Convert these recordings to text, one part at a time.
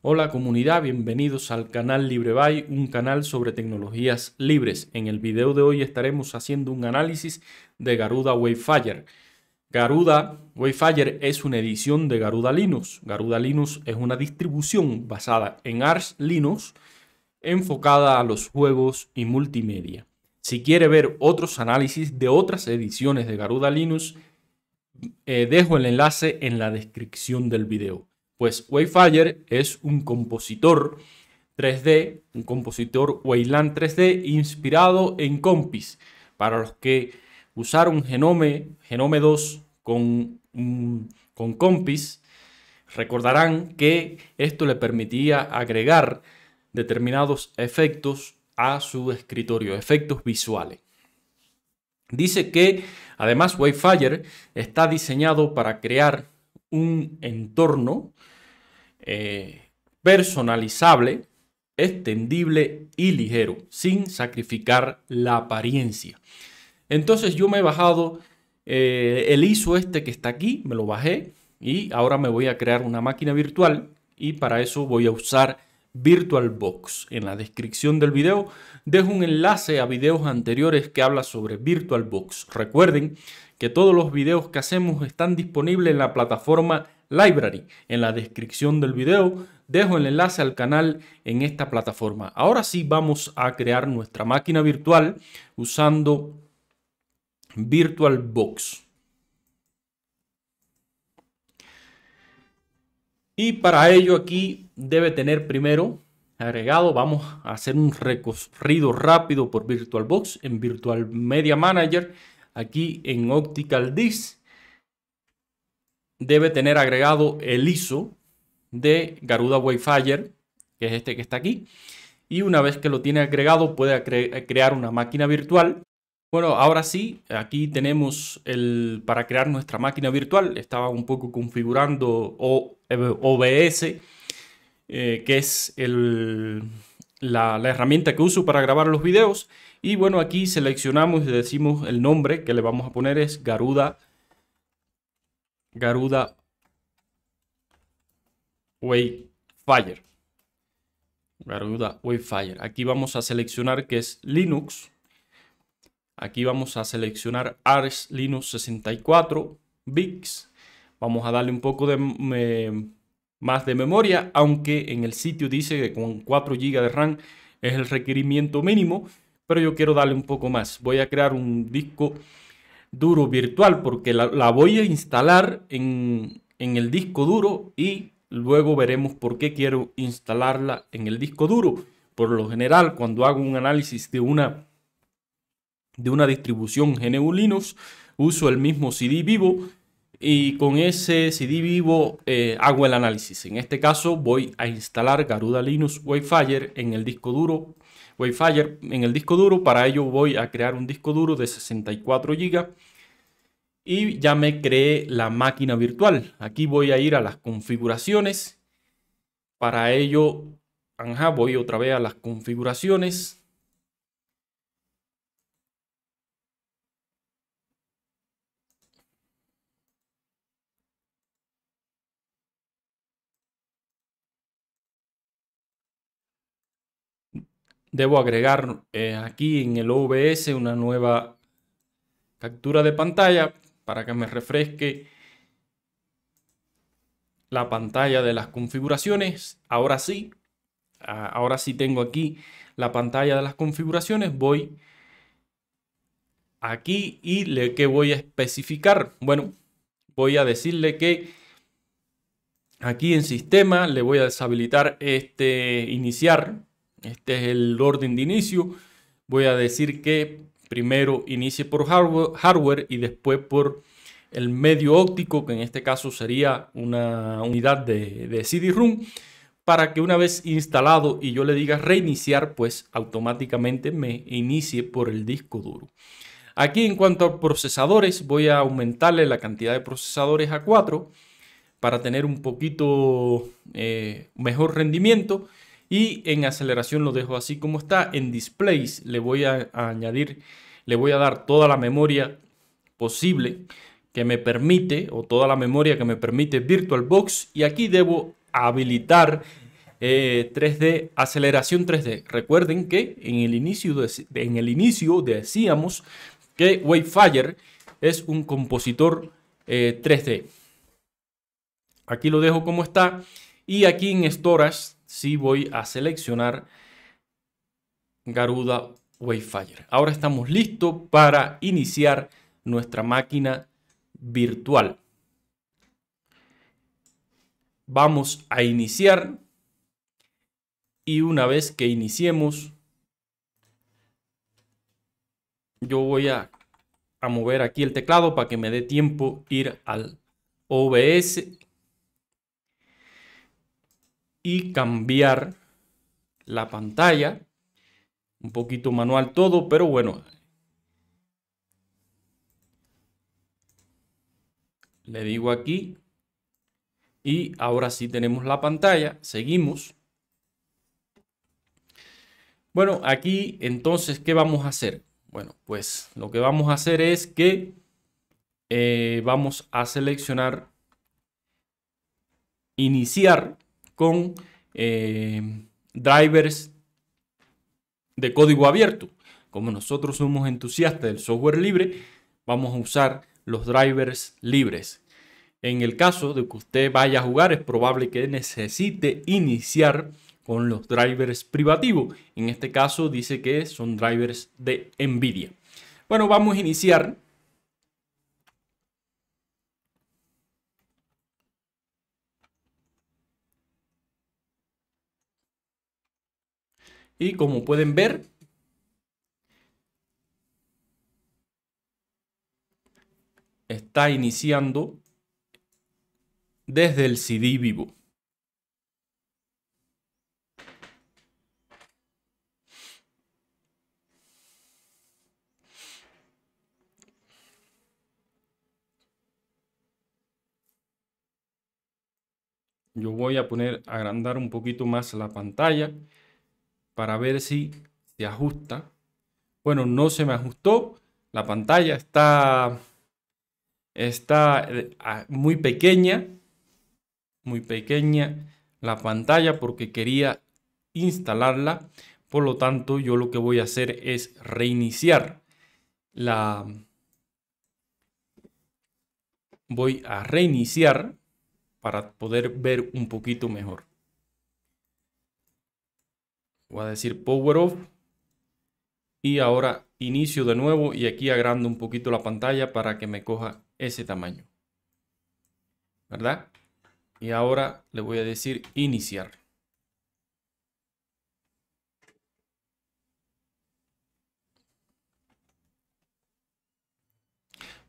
Hola comunidad, bienvenidos al canal LibreBuy, un canal sobre tecnologías libres. En el video de hoy estaremos haciendo un análisis de Garuda Wayfire. Garuda Wayfire es una edición de Garuda Linux. Garuda Linux es una distribución basada en Arch Linux enfocada a los juegos y multimedia. Si quiere ver otros análisis de otras ediciones de Garuda Linux, eh, dejo el enlace en la descripción del video. Pues Wayfire es un compositor 3D, un compositor Wayland 3D inspirado en Compis, para los que usaron Genome, Genome 2 con, mm, con Compis, recordarán que esto le permitía agregar determinados efectos a su escritorio, efectos visuales. Dice que además Wayfire está diseñado para crear un entorno eh, personalizable, extendible y ligero, sin sacrificar la apariencia. Entonces yo me he bajado eh, el ISO este que está aquí, me lo bajé y ahora me voy a crear una máquina virtual y para eso voy a usar VirtualBox. En la descripción del video dejo un enlace a videos anteriores que habla sobre VirtualBox. Recuerden que todos los videos que hacemos están disponibles en la plataforma Library. En la descripción del video dejo el enlace al canal en esta plataforma. Ahora sí vamos a crear nuestra máquina virtual usando VirtualBox. Y para ello aquí debe tener primero agregado, vamos a hacer un recorrido rápido por VirtualBox en Virtual Media Manager aquí en Optical Disk debe tener agregado el ISO de Garuda Wi-Fi, que es este que está aquí. Y una vez que lo tiene agregado, puede crear una máquina virtual. Bueno, ahora sí, aquí tenemos el para crear nuestra máquina virtual. Estaba un poco configurando OBS, eh, que es la herramienta que uso para grabar los videos. Y bueno, aquí seleccionamos y decimos el nombre que le vamos a poner es Garuda. Garuda Wayfire. Garuda Wayfire. Aquí vamos a seleccionar que es Linux. Aquí vamos a seleccionar Ars Linux 64, Bix, Vamos a darle un poco de, más de memoria, aunque en el sitio dice que con 4 GB de RAM es el requerimiento mínimo pero yo quiero darle un poco más. Voy a crear un disco duro virtual porque la, voy a instalar en, el disco duro y luego veremos por qué quiero instalarla en el disco duro. Por lo general, cuando hago un análisis de una, de una distribución GNU Linux, uso el mismo CD vivo y con ese CD vivo eh, hago el análisis. En este caso voy a instalar Garuda Linux Wi-Fi en el disco duro Wayfire en el disco duro. Para ello voy a crear un disco duro de 64 GB y ya me creé la máquina virtual. Aquí voy a ir a las configuraciones. Para ello, voy otra vez a las configuraciones debo agregar eh, aquí en el OBS una nueva captura de pantalla para que me refresque la pantalla de las configuraciones. Ahora sí, ahora sí tengo aquí la pantalla de las configuraciones. Voy aquí y le voy a especificar. Bueno, voy a decirle que aquí en sistema le voy a deshabilitar este iniciar este es el orden de inicio. Voy a decir que primero inicie por hardware, y después por el medio óptico, que en este caso sería una unidad de, CD-ROOM, para que una vez instalado y yo le diga reiniciar, pues automáticamente me inicie por el disco duro. Aquí en cuanto a procesadores, voy a aumentarle la cantidad de procesadores a 4 para tener un poquito eh, mejor rendimiento y en aceleración lo dejo así como está. En displays le voy a, añadir, le voy a dar toda la memoria posible que me permite o toda la memoria que me permite VirtualBox y aquí debo habilitar 3D, eh, aceleración 3D. Recuerden que en el, inicio en el inicio decíamos que Wayfire es un compositor 3D. Eh, aquí lo dejo como está y aquí en Storage sí voy a seleccionar Garuda Wayfire. Ahora estamos listos para iniciar nuestra máquina virtual. Vamos a iniciar y una vez que iniciemos, yo voy a, a mover aquí el teclado para que me dé tiempo ir al OBS y cambiar la pantalla. Un poquito manual todo, pero bueno. Le digo aquí. Y ahora sí tenemos la pantalla. Seguimos. Bueno, aquí entonces, ¿qué vamos a hacer? Bueno, pues lo que vamos a hacer es que eh, vamos a seleccionar iniciar con eh, drivers de código abierto. Como nosotros somos entusiastas del software libre, vamos a usar los drivers libres. En el caso de que usted vaya a jugar, es probable que necesite iniciar con los drivers privativos. En este caso dice que son drivers de NVIDIA. Bueno, vamos a iniciar Y como pueden ver, está iniciando desde el CD vivo. Yo voy a poner, agrandar un poquito más la pantalla para ver si se ajusta. Bueno, no se me ajustó. La pantalla está, está eh, muy pequeña. Muy pequeña la pantalla porque quería instalarla. Por lo tanto, yo lo que voy a hacer es reiniciar la... Voy a reiniciar para poder ver un poquito mejor voy a decir Power Off. Y ahora inicio de nuevo y aquí agrando un poquito la pantalla para que me coja ese tamaño. ¿Verdad? Y ahora le voy a decir iniciar.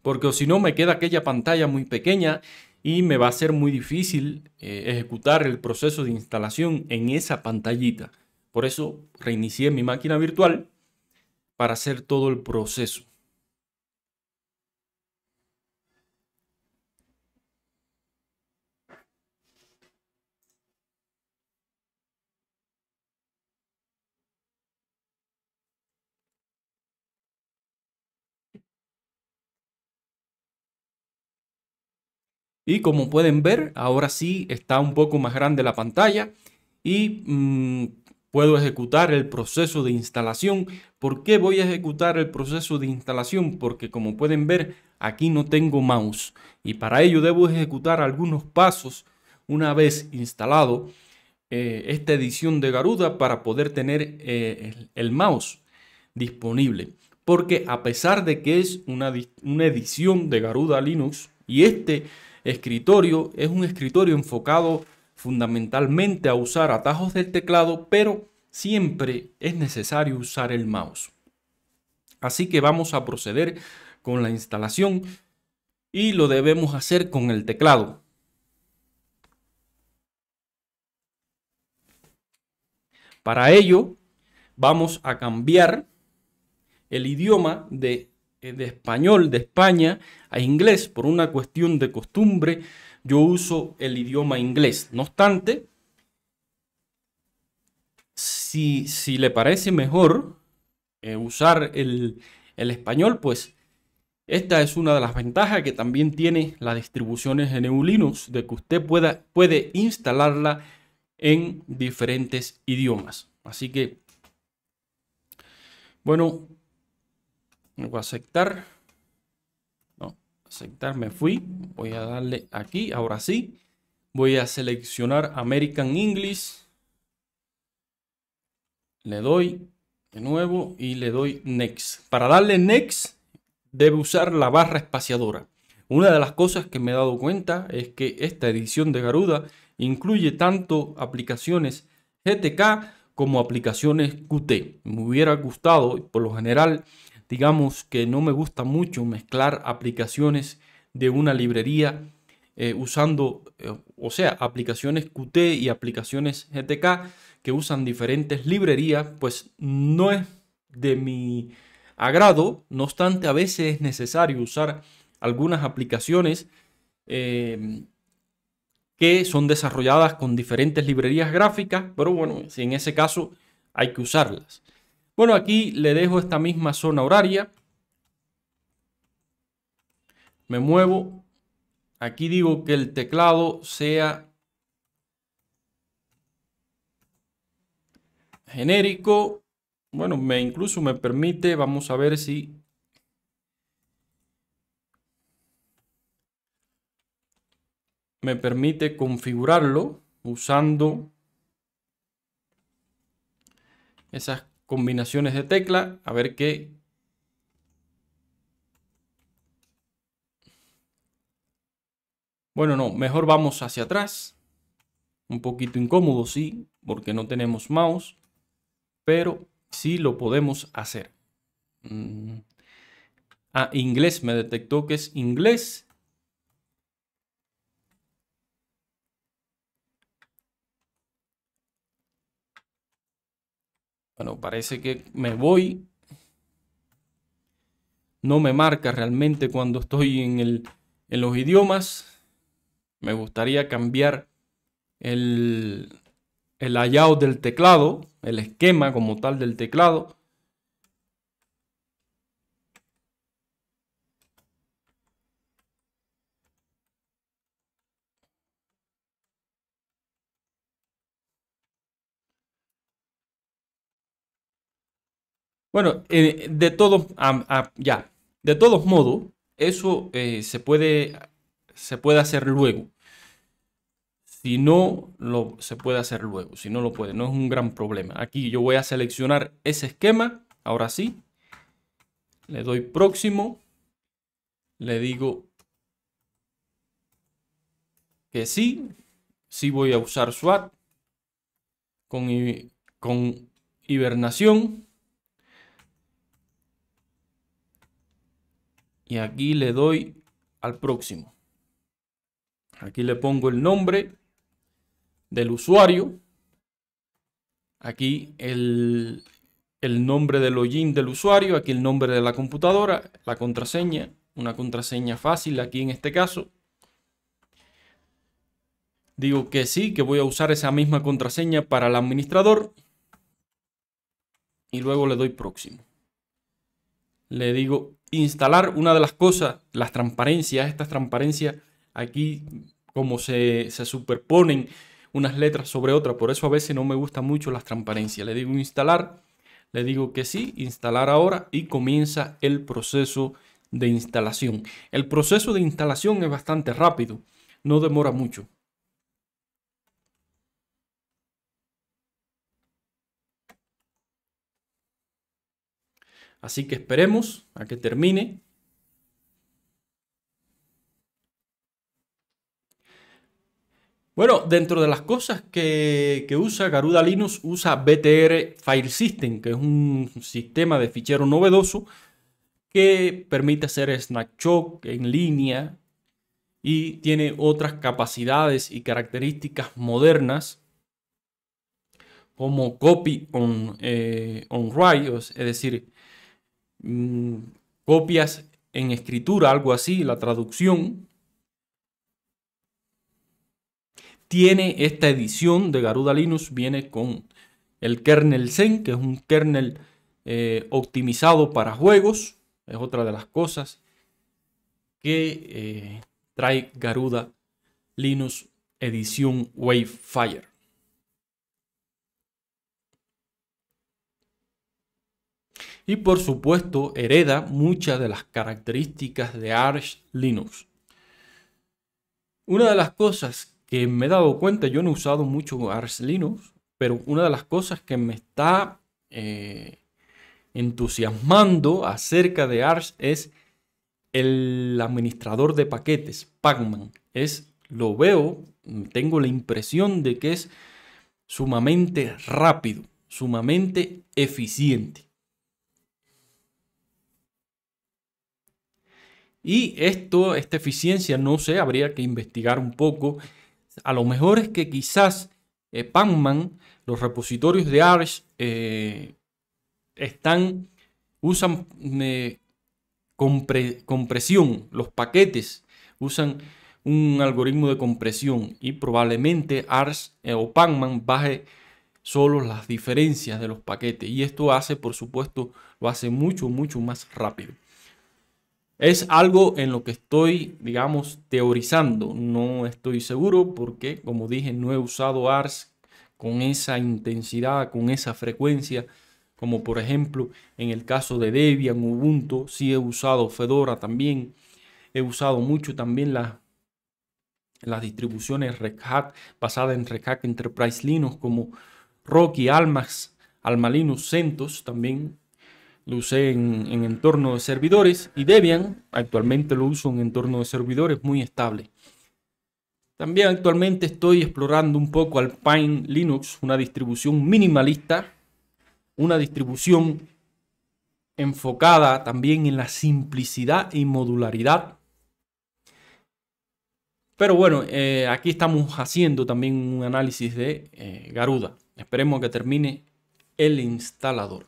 Porque si no me queda aquella pantalla muy pequeña y me va a ser muy difícil eh, ejecutar el proceso de instalación en esa pantallita. Por eso reinicié mi máquina virtual para hacer todo el proceso. Y como pueden ver, ahora sí está un poco más grande la pantalla y mm, Puedo ejecutar el proceso de instalación. ¿Por qué voy a ejecutar el proceso de instalación? Porque como pueden ver, aquí no tengo mouse. Y para ello debo ejecutar algunos pasos una vez instalado eh, esta edición de Garuda para poder tener eh, el, mouse disponible. Porque a pesar de que es una, una edición de Garuda Linux y este escritorio es un escritorio enfocado fundamentalmente a usar atajos del teclado, pero siempre es necesario usar el mouse. Así que vamos a proceder con la instalación y lo debemos hacer con el teclado. Para ello vamos a cambiar el idioma de, eh, de español de España a inglés por una cuestión de costumbre yo uso el idioma inglés. No obstante, si, le parece mejor eh, usar el, español, pues esta es una de las ventajas que también tiene las distribuciones en Linux, de que usted pueda, puede instalarla en diferentes idiomas. Así que, bueno, voy a aceptar aceptar, me fui, voy a darle aquí, ahora sí, voy a seleccionar American English, le doy de nuevo y le doy next. Para darle next debe usar la barra espaciadora. Una de las cosas que me he dado cuenta es que esta edición de Garuda incluye tanto aplicaciones GTK como aplicaciones Qt. Me hubiera gustado, por lo general, digamos que no me gusta mucho mezclar aplicaciones de una librería eh, usando, eh, o sea, aplicaciones Qt y aplicaciones GTK que usan diferentes librerías, pues no es de mi agrado, no obstante a veces es necesario usar algunas aplicaciones eh, que son desarrolladas con diferentes librerías gráficas, pero bueno, si en ese caso hay que usarlas. Bueno, aquí le dejo esta misma zona horaria. Me muevo. Aquí digo que el teclado sea genérico. Bueno, me incluso me permite, vamos a ver si me permite configurarlo usando esas combinaciones de tecla, a ver qué... Bueno, no, mejor vamos hacia atrás. Un poquito incómodo, sí, porque no tenemos mouse, pero sí lo podemos hacer. Mm. Ah, inglés, me detectó que es inglés Bueno, parece que me voy. No me marca realmente cuando estoy en, los idiomas. Me gustaría cambiar el, el layout del teclado, el esquema como tal del teclado Bueno, eh, de todos, ya, de todos modos, eso eh, se, puede, se puede hacer luego. Si no, lo, se puede hacer luego. Si no lo puede, no es un gran problema. Aquí yo voy a seleccionar ese esquema. Ahora sí. Le doy próximo. Le digo que sí. Sí voy a usar SWAT con, con hibernación. y aquí le doy al próximo. Aquí le pongo el nombre del usuario. Aquí el, el nombre del login del usuario. Aquí el nombre de la computadora. La contraseña. Una contraseña fácil aquí en este caso. Digo que sí, que voy a usar esa misma contraseña para el administrador. Y luego le doy próximo le digo instalar una de las cosas, las transparencias, estas transparencias aquí como se, se superponen unas letras sobre otras, por eso a veces no me gustan mucho las transparencias. Le digo instalar, le digo que sí, instalar ahora y comienza el proceso de instalación. El proceso de instalación es bastante rápido, no demora mucho. Así que esperemos a que termine. Bueno, dentro de las cosas que, usa Garuda Linux, usa BTR File System, que es un sistema de fichero novedoso que permite hacer snapshot en línea y tiene otras capacidades y características modernas como copy on, eh, on write, es decir, Mm, copias en escritura, algo así, la traducción, tiene esta edición de Garuda Linux, viene con el kernel Zen, que es un kernel eh, optimizado para juegos, es otra de las cosas que eh, trae Garuda Linux edición Wavefire. y por supuesto hereda muchas de las características de Arch Linux. Una de las cosas que me he dado cuenta, yo no he usado mucho Arch Linux, pero una de las cosas que me está eh, entusiasmando acerca de Arch es el administrador de paquetes, Pacman. Es, lo veo, tengo la impresión de que es sumamente rápido, sumamente eficiente. Y esto, esta eficiencia, no sé, habría que investigar un poco. A lo mejor es que quizás eh, los repositorios de Arch, eh, están, usan eh, compresión, los paquetes usan un algoritmo de compresión y probablemente Arch eh, o Panman baje solo las diferencias de los paquetes y esto hace, por supuesto, lo hace mucho, mucho más rápido. Es algo en lo que estoy, digamos, teorizando. No estoy seguro porque, como dije, no he usado ARS con esa intensidad, con esa frecuencia, como por ejemplo en el caso de Debian, Ubuntu, sí he usado Fedora también, he usado mucho también las las distribuciones Red Hat basadas en Red Hat Enterprise Linux como Rocky, Almax, Alma CentOS también lo usé en, entorno de servidores y Debian actualmente lo uso en entorno de servidores muy estable. También actualmente estoy explorando un poco al Pine Linux, una distribución minimalista, una distribución enfocada también en la simplicidad y modularidad. Pero bueno, eh, aquí estamos haciendo también un análisis de eh, Garuda. Esperemos que termine el instalador.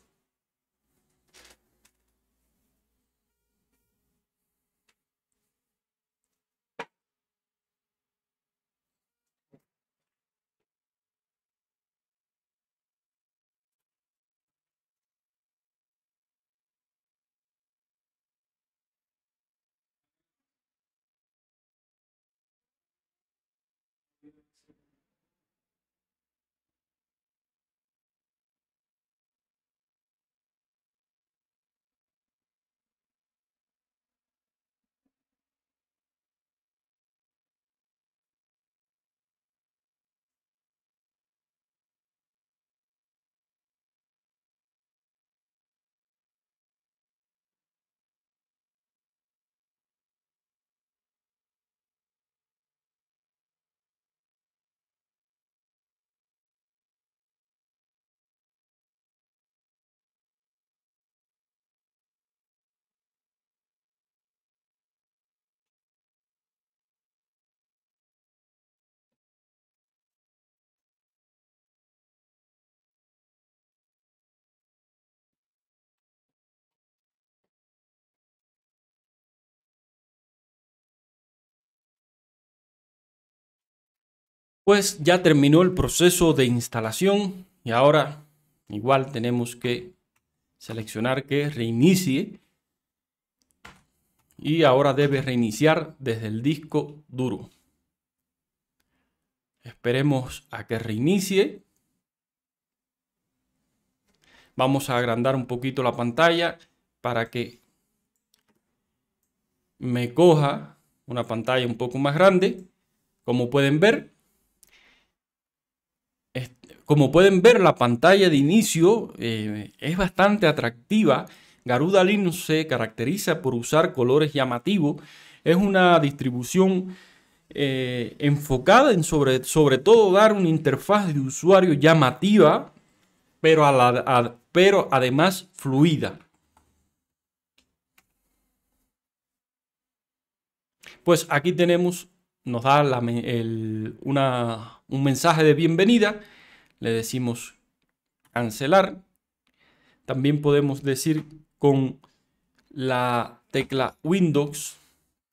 Pues ya terminó el proceso de instalación y ahora igual tenemos que seleccionar que reinicie y ahora debe reiniciar desde el disco duro. Esperemos a que reinicie. Vamos a agrandar un poquito la pantalla para que me coja una pantalla un poco más grande. Como pueden ver, como pueden ver, la pantalla de inicio eh, es bastante atractiva. Garuda Linux se caracteriza por usar colores llamativos. Es una distribución eh, enfocada en sobre, sobre todo dar una interfaz de usuario llamativa, pero, además fluida. Pues aquí tenemos, nos da un mensaje de bienvenida le decimos cancelar. También podemos decir con la tecla Windows.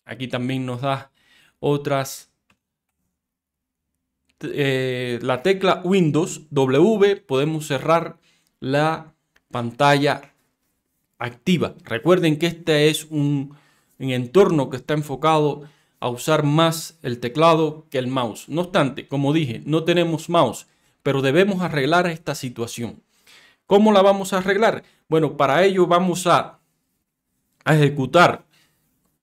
Aquí también nos da otras. Eh, la tecla Windows W podemos cerrar la pantalla activa. Recuerden que este es un, un entorno que está enfocado a usar más el teclado que el mouse. No obstante, como dije, no tenemos mouse pero debemos arreglar esta situación. ¿Cómo la vamos a arreglar? Bueno, para ello vamos a, ejecutar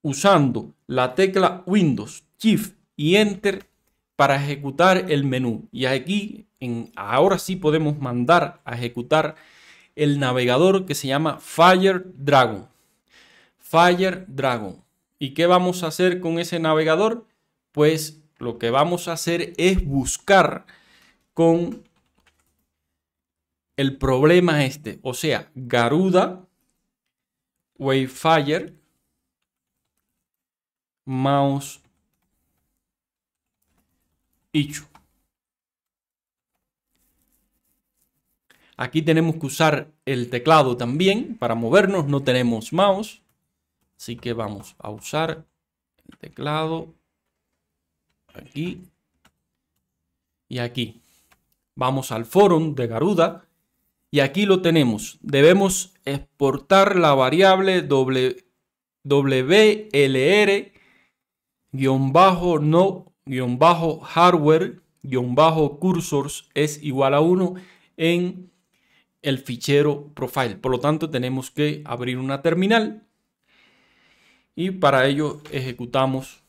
usando la tecla Windows, Shift y Enter para ejecutar el menú. Y aquí, ahora sí podemos mandar a ejecutar el navegador que se llama Fire Dragon. Fire Dragon. ¿Y qué vamos a hacer con ese navegador? Pues lo que vamos a hacer es buscar con el problema este. O sea, Garuda, Wayfire, Mouse, Ichu. Aquí tenemos que usar el teclado también para movernos. No tenemos mouse. Así que vamos a usar el teclado aquí y aquí. Vamos al forum de Garuda y aquí lo tenemos. Debemos exportar la variable WLR-no-hardware-cursors es igual a 1 en el fichero profile. Por lo tanto, tenemos que abrir una terminal y para ello ejecutamos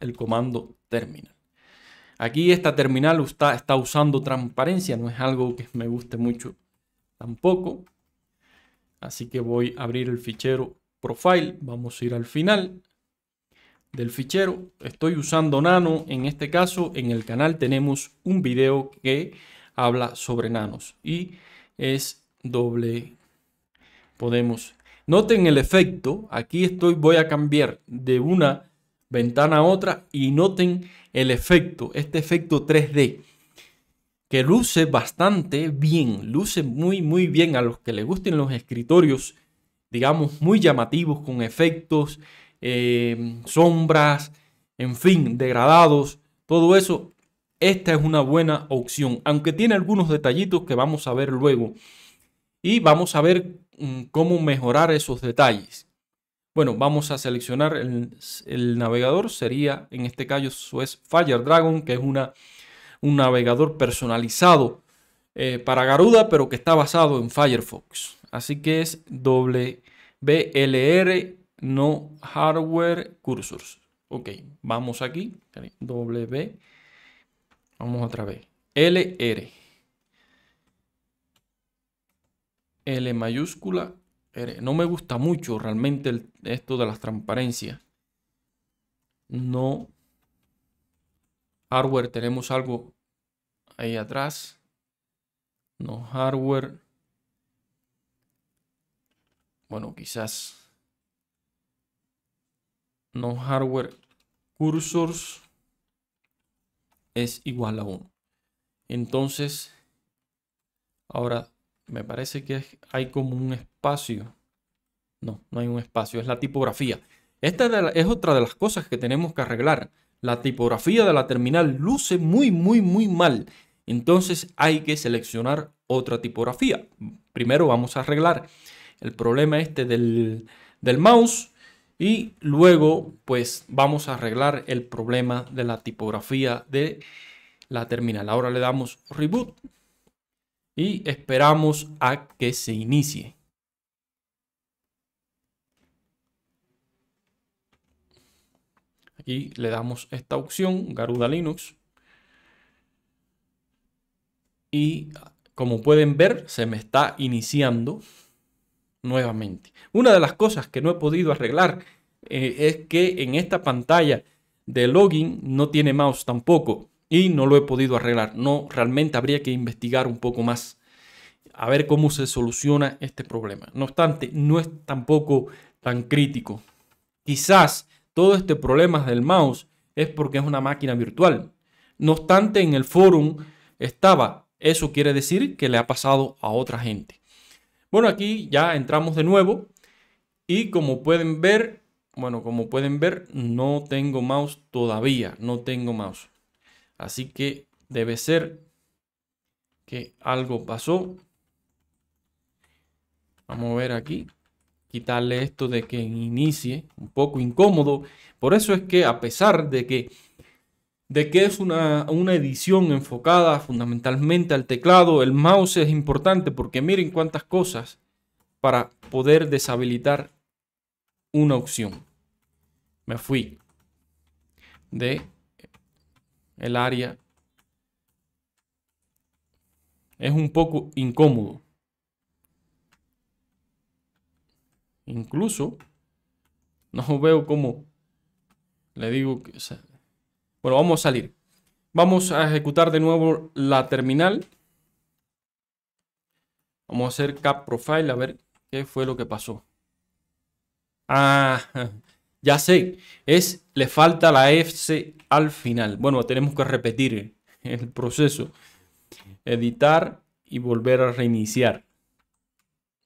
el comando terminal. Aquí esta terminal está, está usando transparencia, no es algo que me guste mucho tampoco. Así que voy a abrir el fichero profile, vamos a ir al final del fichero. Estoy usando Nano, en este caso en el canal tenemos un video que habla sobre nanos y es doble podemos noten el efecto aquí estoy voy a cambiar de una ventana otra y noten el efecto, este efecto 3D, que luce bastante bien, luce muy, muy bien a los que les gusten los escritorios, digamos, muy llamativos, con efectos, eh, sombras, en fin, degradados, todo eso. Esta es una buena opción, aunque tiene algunos detallitos que vamos a ver luego. Y vamos a ver mm, cómo mejorar esos detalles. Bueno, vamos a seleccionar el, navegador, sería en este caso es Dragon, que es una, un navegador personalizado eh, para Garuda, pero que está basado en Firefox. Así que es WLR, no hardware cursors. Ok, vamos aquí. W. Vamos otra vez. LR. L mayúscula eh, no me gusta mucho realmente esto de las transparencias. No. Hardware, tenemos algo ahí atrás. No hardware. Bueno, quizás. No hardware cursors es igual a 1. Entonces, ahora me parece que hay como un espacio. No, no hay un espacio, es la tipografía. Esta es otra de las cosas que tenemos que arreglar. La tipografía de la terminal luce muy, muy, muy mal. Entonces hay que seleccionar otra tipografía. Primero vamos a arreglar el problema este del, del mouse y luego pues vamos a arreglar el problema de la tipografía de la terminal. Ahora le damos reboot y esperamos a que se inicie. Aquí le damos esta opción, Garuda Linux. Y como pueden ver, se me está iniciando nuevamente. Una de las cosas que no he podido arreglar eh, es que en esta pantalla de login no tiene mouse tampoco y no lo he podido arreglar. No, realmente habría que investigar un poco más a ver cómo se soluciona este problema. No obstante, no es tampoco tan crítico. Quizás todo este problema del mouse es porque es una máquina virtual. No obstante, en el forum estaba, eso quiere decir que le ha pasado a otra gente. Bueno, aquí ya entramos de nuevo y como pueden ver, bueno, como pueden ver, no tengo mouse todavía, no tengo mouse. Así que debe ser que algo pasó. Vamos a ver aquí. Quitarle esto de que inicie. Un poco incómodo. Por eso es que a pesar de que, de que es una, una edición enfocada fundamentalmente al teclado, el mouse es importante porque miren cuántas cosas para poder deshabilitar una opción. Me fui de el área es un poco incómodo. Incluso no veo cómo le digo que... bueno, vamos a salir. Vamos a ejecutar de nuevo la terminal. Vamos a hacer cap profile a ver qué fue lo que pasó. Ah, Ya sé, es le falta la F al final. Bueno, tenemos que repetir el proceso. Editar y volver a reiniciar.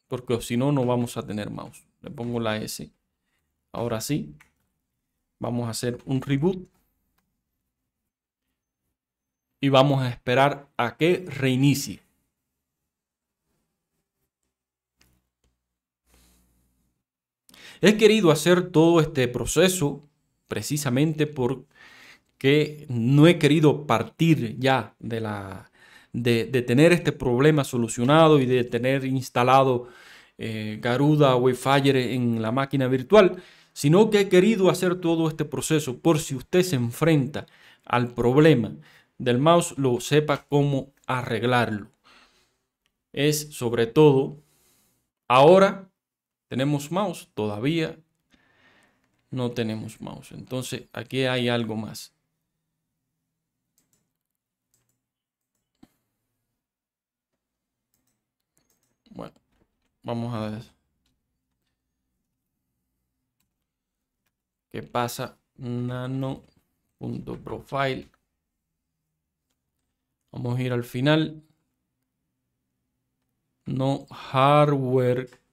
Porque si no, no vamos a tener mouse. Le pongo la S. Ahora sí. Vamos a hacer un reboot. Y vamos a esperar a que reinicie. He querido hacer todo este proceso precisamente porque no he querido partir ya de la de, tener este problema solucionado y de tener instalado eh, Garuda wi Fire en la máquina virtual, sino que he querido hacer todo este proceso por si usted se enfrenta al problema del mouse, lo sepa cómo arreglarlo. Es sobre todo ahora ¿Tenemos mouse? Todavía no tenemos mouse. Entonces aquí hay algo más. Bueno, vamos a ver. ¿Qué pasa? Nano.profile. Vamos a ir al final. No hardware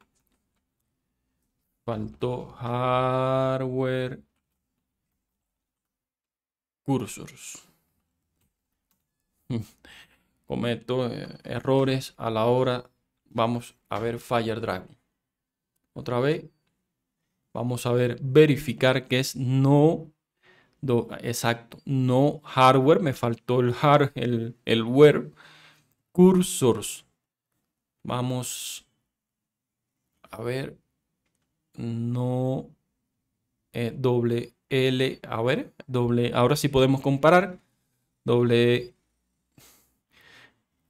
Faltó hardware cursors. Mm. Cometo eh, errores a la hora. Vamos a ver Fire Dragon. Otra vez. Vamos a ver verificar que es no. exacto. No hardware. Me faltó el hardware el, Cursors. Vamos a ver no eh, doble L, a ver, doble, ahora sí podemos comparar, doble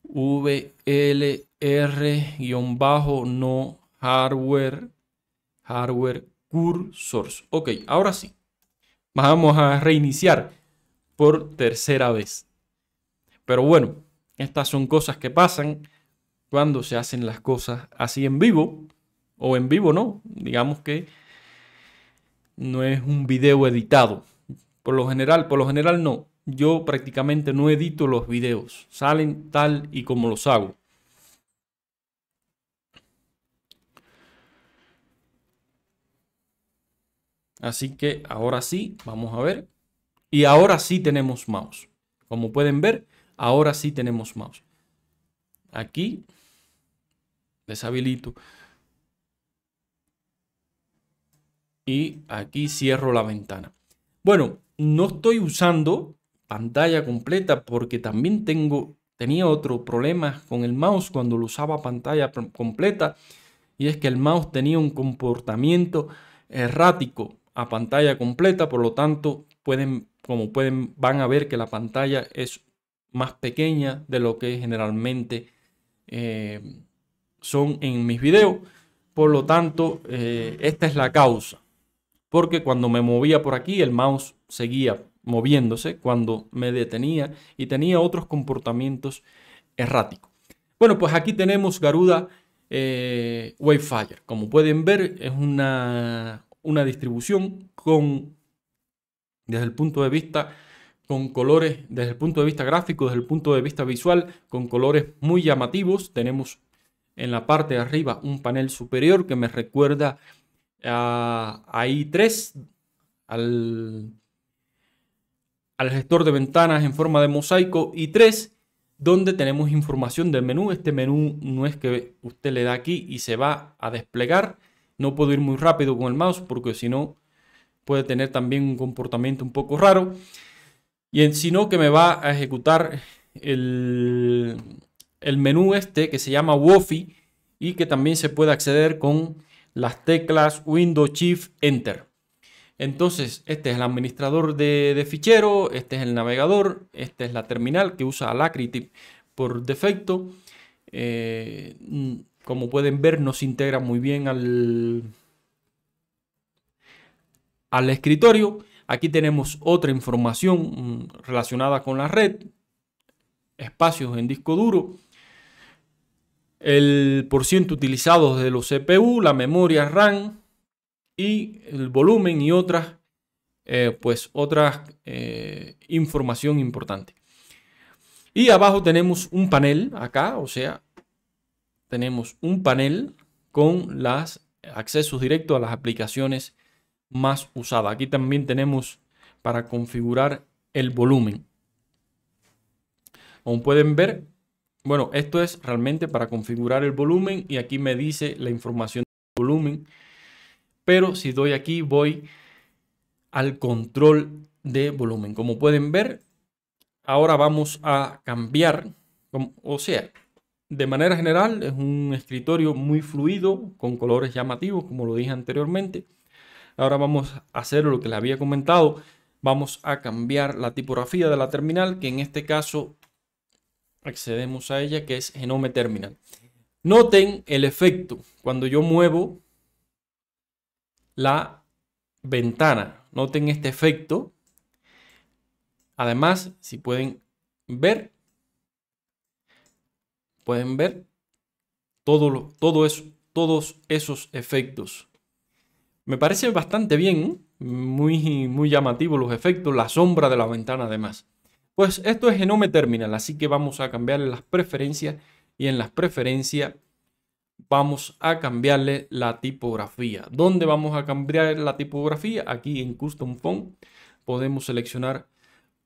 VLR guión bajo no hardware, hardware cursor Ok, ahora sí, vamos a reiniciar por tercera vez. Pero bueno, estas son cosas que pasan cuando se hacen las cosas así en vivo o en vivo, ¿no? Digamos que no es un video editado. Por lo general, por lo general no. Yo prácticamente no edito los videos. Salen tal y como los hago. Así que ahora sí, vamos a ver. Y ahora sí tenemos mouse. Como pueden ver, ahora sí tenemos mouse. Aquí, deshabilito. y aquí cierro la ventana. Bueno, no estoy usando pantalla completa porque también tengo, tenía otro problema con el mouse cuando lo usaba pantalla completa y es que el mouse tenía un comportamiento errático a pantalla completa, por lo tanto pueden, como pueden, van a ver que la pantalla es más pequeña de lo que generalmente eh, son en mis videos. Por lo tanto, eh, esta es la causa porque cuando me movía por aquí el mouse seguía moviéndose, cuando me detenía y tenía otros comportamientos erráticos. Bueno, pues aquí tenemos Garuda eh, Wayfire. Como pueden ver, es una, distribución con, desde el punto de vista con colores desde el punto de vista gráfico, desde el punto de vista visual, con colores muy llamativos. Tenemos en la parte de arriba un panel superior que me recuerda a ah, hay tres al, al gestor de ventanas en forma de mosaico y tres donde tenemos información del menú. Este menú no es que usted le da aquí y se va a desplegar. No puedo ir muy rápido con el mouse porque si no puede tener también un comportamiento un poco raro. Y en sino que me va a ejecutar el, el menú este que se llama Wofi y que también se puede acceder con las teclas Windows Shift Enter. Entonces, este es el administrador de, fichero, este es el navegador, esta es la terminal que usa Alacrity por defecto. Eh, mm, como pueden ver, nos integra muy bien al, al escritorio. Aquí tenemos otra información mm, relacionada con la red, espacios en disco duro, el por ciento utilizado de los CPU, la memoria RAM y el volumen y otras, eh, pues otras eh, información importante. Y abajo tenemos un panel acá, o sea, tenemos un panel con los accesos directos a las aplicaciones más usadas. Aquí también tenemos para configurar el volumen. Como pueden ver, bueno, esto es realmente para configurar el volumen y aquí me dice la información del volumen. Pero si doy aquí voy al control de volumen. Como pueden ver, ahora vamos a cambiar, o sea, de manera general es un escritorio muy fluido, con colores llamativos, como lo dije anteriormente. Ahora vamos a hacer lo que les había comentado. Vamos a cambiar la tipografía de la terminal, que en este caso accedemos a ella, que es Genome Terminal. Noten el efecto cuando yo muevo la ventana. Noten este efecto. Además, si pueden ver, pueden ver todo, todo eso, todos esos efectos. Me parece bastante bien, muy, muy llamativo los efectos, la sombra de la ventana además. Pues esto es Genome Terminal, así que vamos a cambiarle las preferencias y en las preferencias vamos a cambiarle la tipografía. ¿Dónde vamos a cambiar la tipografía? Aquí en Custom Font podemos seleccionar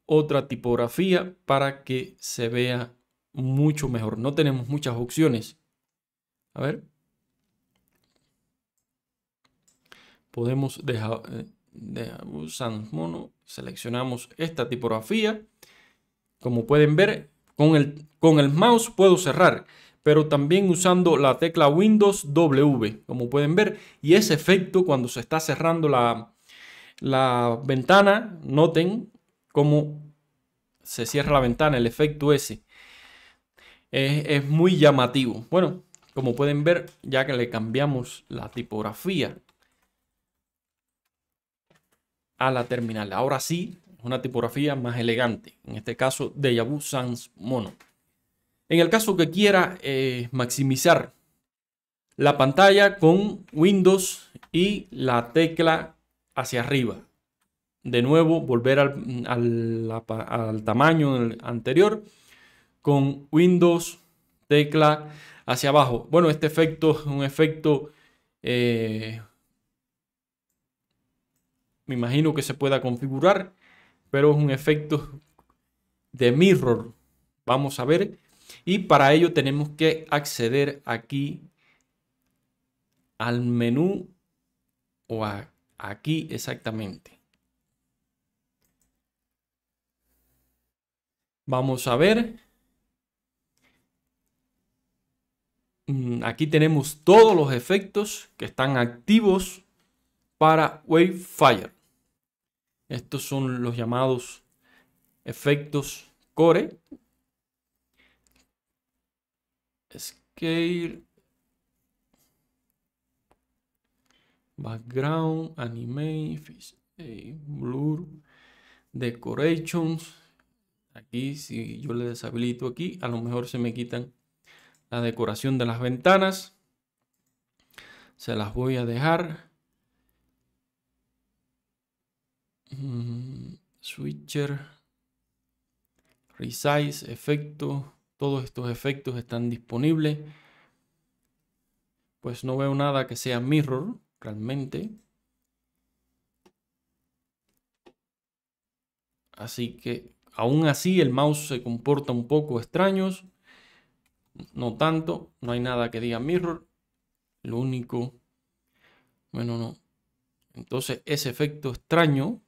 otra tipografía para que se vea mucho mejor. No tenemos muchas opciones. A ver. Podemos dejar, eh, mono, seleccionamos esta tipografía como pueden ver, con el, con el mouse puedo cerrar, pero también usando la tecla Windows W, como pueden ver. Y ese efecto cuando se está cerrando la, la ventana, noten cómo se cierra la ventana, el efecto ese. Es, es, muy llamativo. Bueno, como pueden ver, ya que le cambiamos la tipografía a la terminal. Ahora sí, una tipografía más elegante, en este caso de YaBu Sans Mono. En el caso que quiera eh, maximizar la pantalla con Windows y la tecla hacia arriba. De nuevo, volver al, tamaño anterior con Windows, tecla hacia abajo. Bueno, este efecto es un efecto... Eh, me imagino que se pueda configurar pero es un efecto de mirror. Vamos a ver. Y para ello tenemos que acceder aquí al menú o a, aquí exactamente. Vamos a ver. Mm, aquí tenemos todos los efectos que están activos para Wavefire. Estos son los llamados efectos core. Scale. Background, anime, eh, blur, decorations. Aquí, si yo le deshabilito aquí, a lo mejor se me quitan la decoración de las ventanas. Se las voy a dejar. Mm, switcher, resize, efecto. Todos estos efectos están disponibles. Pues no veo nada que sea mirror realmente. Así que aún así el mouse se comporta un poco extraños. No tanto, no hay nada que diga mirror. Lo único, bueno, no. Entonces ese efecto extraño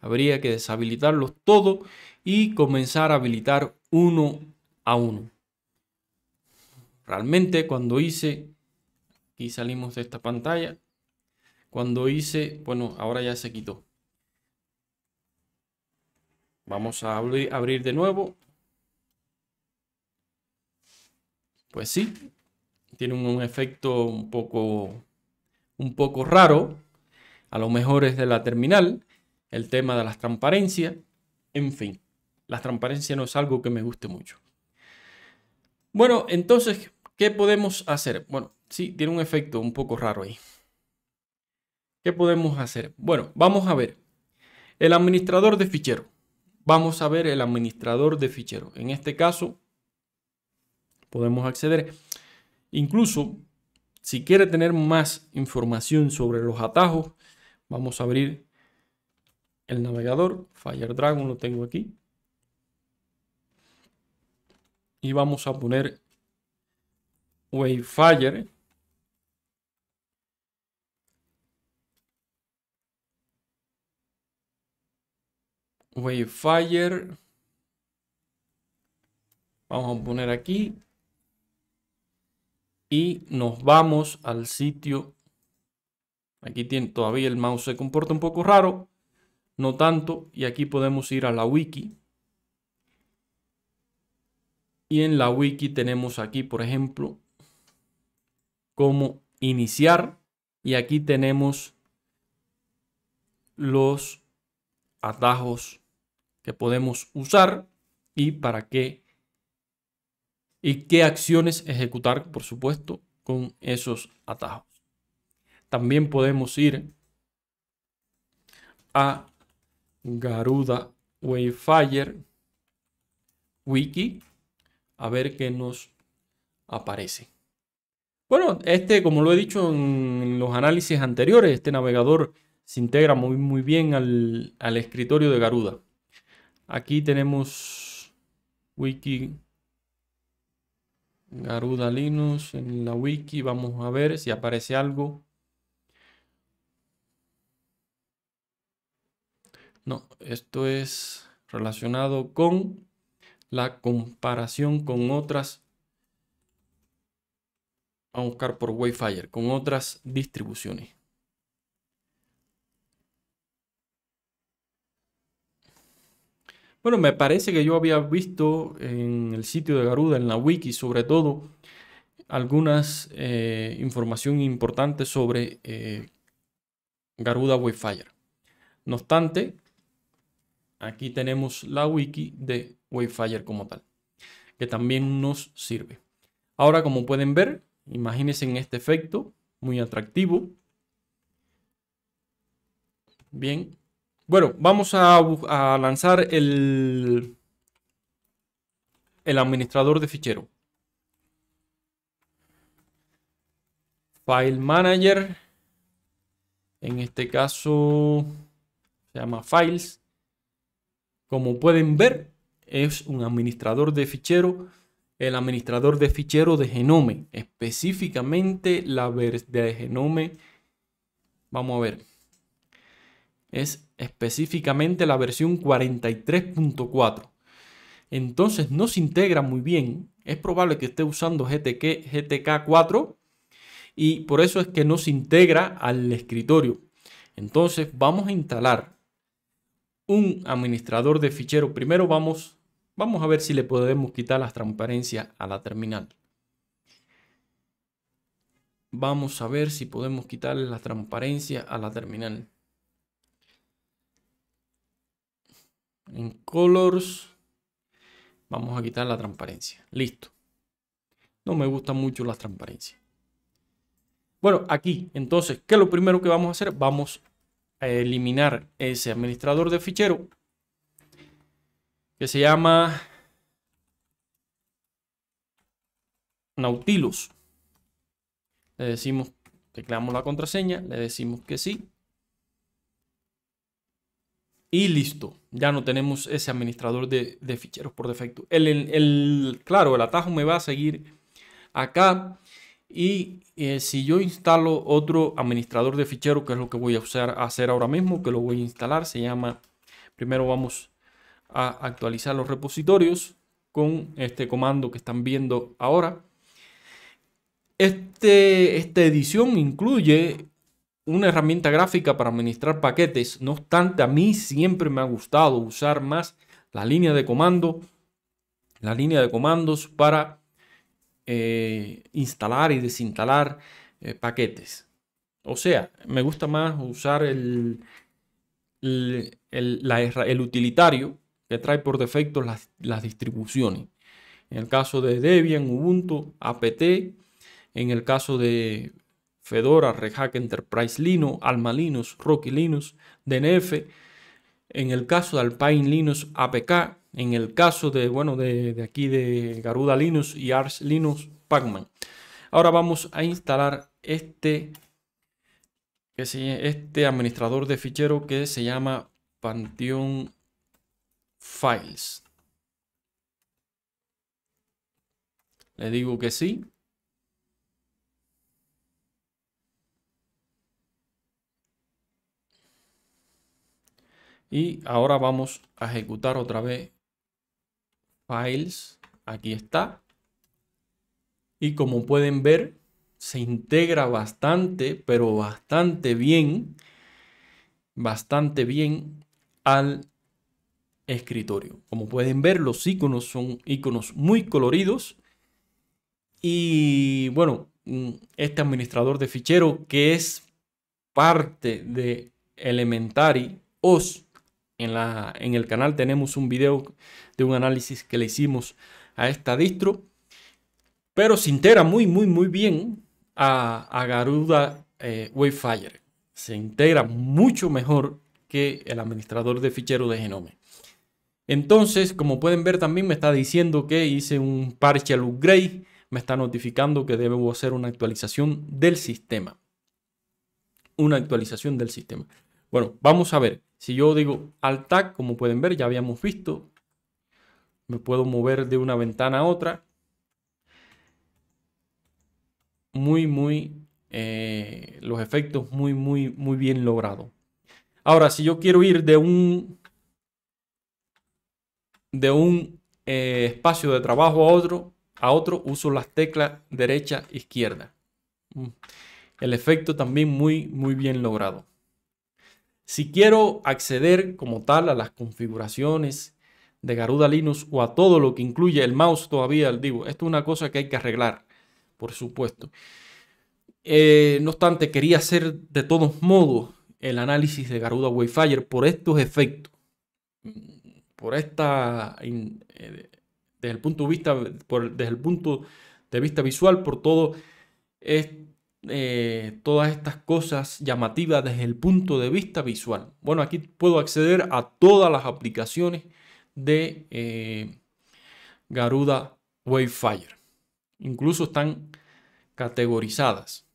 Habría que deshabilitarlos todos y comenzar a habilitar uno a uno. Realmente cuando hice, aquí salimos de esta pantalla, cuando hice, bueno, ahora ya se quitó. Vamos a abrir, abrir de nuevo. Pues sí, tiene un efecto un poco, un poco raro. A lo mejor es de la terminal, el tema de las transparencias, en fin, la transparencia no es algo que me guste mucho. Bueno, entonces, ¿qué podemos hacer? Bueno, sí, tiene un efecto un poco raro ahí. ¿Qué podemos hacer? Bueno, vamos a ver. El administrador de fichero. Vamos a ver el administrador de fichero. En este caso, podemos acceder. Incluso, si quiere tener más información sobre los atajos, vamos a abrir el navegador, Fire Dragon lo tengo aquí. Y vamos a poner Wayfire. Fire. Vamos a poner aquí. Y nos vamos al sitio. Aquí tiene, todavía el mouse se comporta un poco raro no tanto, y aquí podemos ir a la wiki. Y en la wiki tenemos aquí, por ejemplo, cómo iniciar, y aquí tenemos los atajos que podemos usar y para qué y qué acciones ejecutar, por supuesto, con esos atajos. También podemos ir a Garuda Wayfire Wiki. A ver qué nos aparece. Bueno, este, como lo he dicho en los análisis anteriores, este navegador se integra muy, muy bien al, al escritorio de Garuda. Aquí tenemos wiki Garuda Linux en la wiki. Vamos a ver si aparece algo. No, esto es relacionado con la comparación con otras. a buscar por Wayfire, con otras distribuciones. Bueno, me parece que yo había visto en el sitio de Garuda, en la wiki sobre todo, algunas informaciones eh, información importante sobre eh, Garuda Wayfire. No obstante, Aquí tenemos la wiki de Wayfire como tal, que también nos sirve. Ahora, como pueden ver, imagínense en este efecto, muy atractivo. Bien. Bueno, vamos a, lanzar el, el administrador de fichero. File Manager. En este caso se llama Files. Como pueden ver, es un administrador de fichero, el administrador de fichero de Genome, específicamente la de Genome. Vamos a ver. Es específicamente la versión 43.4. Entonces no se integra muy bien. Es probable que esté usando GTK, GTK 4 y por eso es que no se integra al escritorio. Entonces vamos a instalar un administrador de fichero. Primero vamos, vamos a ver si le podemos quitar las transparencias a la terminal. Vamos a ver si podemos quitarle la transparencia a la terminal. En colors vamos a quitar la transparencia. Listo. No me gustan mucho las transparencias. Bueno, aquí, entonces, ¿qué es lo primero que vamos a hacer? Vamos eliminar ese administrador de fichero que se llama Nautilus. Le decimos, que creamos la contraseña, le decimos que sí. Y listo, ya no tenemos ese administrador de, ficheros por defecto. el, claro, el atajo me va a seguir acá y eh, si yo instalo otro administrador de fichero, que es lo que voy a usar, hacer ahora mismo, que lo voy a instalar, se llama, primero vamos a actualizar los repositorios con este comando que están viendo ahora. Este, esta edición incluye una herramienta gráfica para administrar paquetes. No obstante, a mí siempre me ha gustado usar más la línea de comando, la línea de comandos para eh, instalar y desinstalar eh, paquetes. O sea, me gusta más usar el, utilitario que trae por defecto las, distribuciones. En el caso de Debian, Ubuntu, APT, en el caso de Fedora, Red Enterprise Linux, Alma Linux, Rocky Linux, DNF, en el caso de Alpine Linux APK, en el caso de, bueno, de, aquí de Garuda Linux y Arch Linux Pacman. Ahora vamos a instalar este, que este administrador de fichero que se llama Pantheon Files. Le digo que sí. Y ahora vamos a ejecutar otra vez Files, aquí está. Y como pueden ver, se integra bastante, pero bastante bien, bastante bien al escritorio. Como pueden ver, los iconos son iconos muy coloridos. Y bueno, mm, este administrador de fichero que es parte de Elementary OS en, la, en el canal tenemos un video de un análisis que le hicimos a esta distro. Pero se integra muy, muy, muy bien a, Garuda eh, Wayfire. Se integra mucho mejor que el administrador de ficheros de Genome. Entonces, como pueden ver, también me está diciendo que hice un parche al upgrade. Me está notificando que debo hacer una actualización del sistema. Una actualización del sistema. Bueno, vamos a ver. Si yo digo alt como pueden ver, ya habíamos visto, me puedo mover de una ventana a otra. Muy, muy, eh, los efectos muy, muy, muy bien logrado. Ahora, si yo quiero ir de un, de un eh, espacio de trabajo a otro, a otro, uso las teclas derecha, izquierda. Mm. El efecto también muy, muy bien logrado. Si quiero acceder como tal a las configuraciones de Garuda Linux o a todo lo que incluye el mouse todavía, digo, esto es una cosa que hay que arreglar, por supuesto. Eh, no obstante, quería hacer de todos modos el análisis de Garuda Wayfire por estos efectos, por esta, eh, desde el punto de vista, visual, por todo esto, eh, todas estas cosas llamativas desde el punto de vista visual. Bueno, aquí puedo acceder a todas las aplicaciones de eh, Garuda Wavefire Incluso están categorizadas.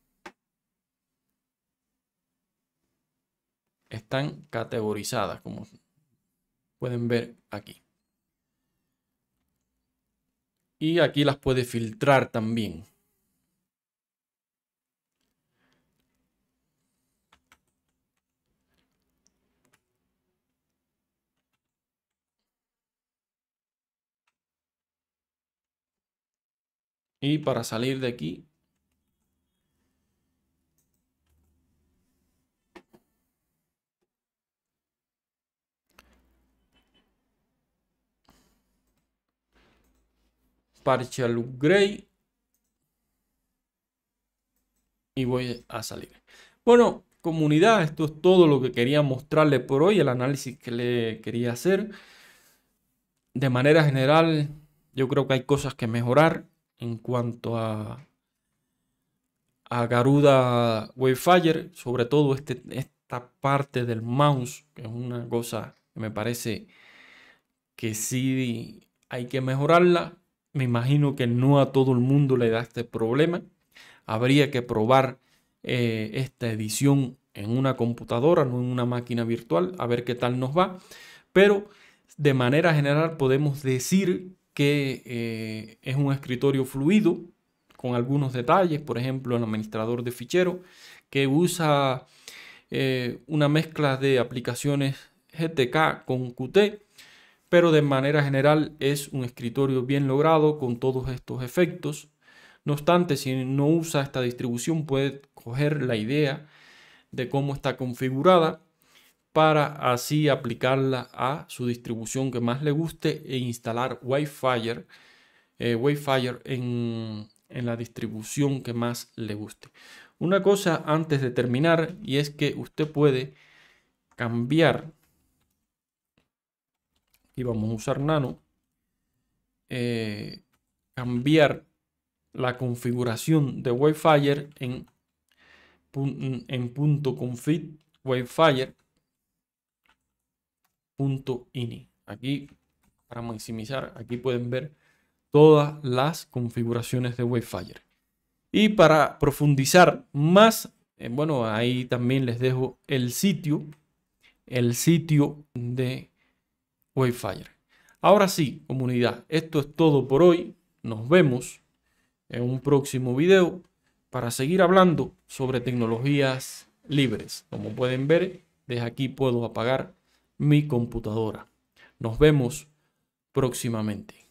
Están categorizadas, como pueden ver aquí. Y aquí las puede filtrar también. Y para salir de aquí. Partial gray. Y voy a salir. Bueno, comunidad, esto es todo lo que quería mostrarle por hoy, el análisis que le quería hacer. De manera general, yo creo que hay cosas que mejorar, en cuanto a, a Garuda Wayfire, sobre todo este, esta parte del mouse, que es una cosa que me parece que sí hay que mejorarla. Me imagino que no a todo el mundo le da este problema. Habría que probar eh, esta edición en una computadora, no en una máquina virtual, a ver qué tal nos va. Pero de manera general podemos decir que eh, es un escritorio fluido con algunos detalles, por ejemplo, el administrador de fichero, que usa eh, una mezcla de aplicaciones GTK con Qt, pero de manera general es un escritorio bien logrado con todos estos efectos. No obstante, si no usa esta distribución puede coger la idea de cómo está configurada para así aplicarla a su distribución que más le guste e instalar Wayfire, eh, en, la distribución que más le guste. Una cosa antes de terminar y es que usted puede cambiar, y vamos a usar nano, eh, cambiar la configuración de Wayfire en, en punto config .ini. Aquí, para maximizar, aquí pueden ver todas las configuraciones de Wi-Fi Y para profundizar más, eh, bueno, ahí también les dejo el sitio, el sitio de Wi-Fi Ahora sí, comunidad, esto es todo por hoy. Nos vemos en un próximo video para seguir hablando sobre tecnologías libres. Como pueden ver, desde aquí puedo apagar mi computadora. Nos vemos próximamente.